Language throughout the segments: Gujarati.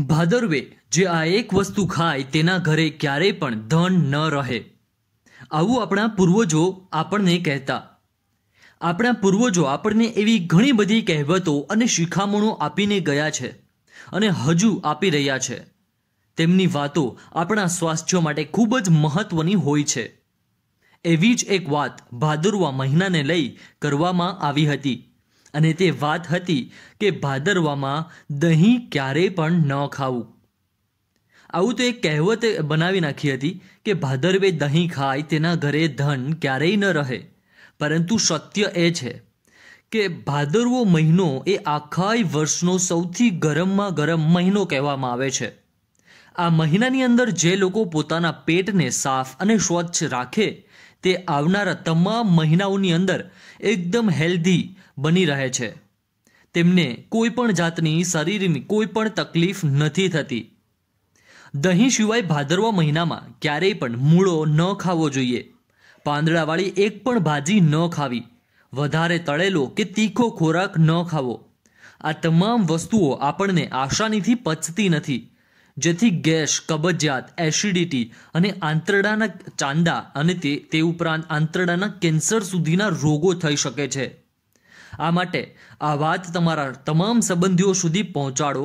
ભાદરવે જે આ એક વસ્તુ ખાય તેના ઘરે ક્યારેય પણ ધન ન રહે આવું આપણા પૂર્વજો આપણને કહેતા આપણા પૂર્વજો આપણને એવી ઘણી બધી કહેવતો અને શિખામણો આપીને ગયા છે અને હજુ આપી રહ્યા છે તેમની વાતો આપણા સ્વાસ્થ્ય માટે ખૂબ જ મહત્વની હોય છે એવી જ એક વાત ભાદરવા મહિનાને લઈ કરવામાં આવી હતી અને તે વાત હતી કે ભાદરવામાં દહીં ક્યારેય પણ ન ખાવું આવું તો એક કહેવત બનાવી નાખી હતી કે ભાદરવે દહીં ખાય તેના ઘરે ધન ક્યારેય ન રહે પરંતુ સત્ય એ છે કે ભાદરવો મહિનો એ આખાય વર્ષનો સૌથી ગરમમાં ગરમ મહિનો કહેવામાં આવે છે આ મહિનાની અંદર જે લોકો પોતાના પેટને સાફ અને સ્વચ્છ રાખે તે આવનારા તમામ મહિનાઓની અંદર એકદમ હેલ્ધી બની રહે છે તેમને કોઈ પણ જાતની શરીરની કોઈ પણ તકલીફ નથી થતી દહીં સિવાય ભાદરવા મહિનામાં ક્યારેય પણ મૂળો ન ખાવો જોઈએ પાંદડાવાળી એક પણ ભાજી ન ખાવી વધારે તળેલો કે તીખો ખોરાક ન ખાવો આ તમામ વસ્તુઓ આપણને આસાનીથી પચતી નથી જેથી ગેસ કબજિયાત એસિડિટી અને આંતરડાના ચાંદા અને તે તે ઉપરાંત આંતરડાના કેન્સર સુધીના રોગો થઈ શકે છે આ માટે આ વાત તમારા તમામ સંબંધીઓ સુધી પહોંચાડો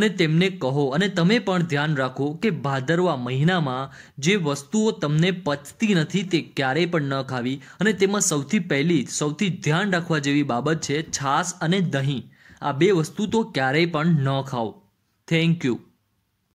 અને તેમને કહો અને તમે પણ ધ્યાન રાખો કે ભાદરવા મહિનામાં જે વસ્તુઓ તમને પચતી નથી તે ક્યારેય પણ ન ખાવી અને તેમાં સૌથી પહેલી સૌથી ધ્યાન રાખવા જેવી બાબત છે છાશ અને દહીં આ બે વસ્તુ તો ક્યારેય પણ ન ખાઓ થેન્ક યુ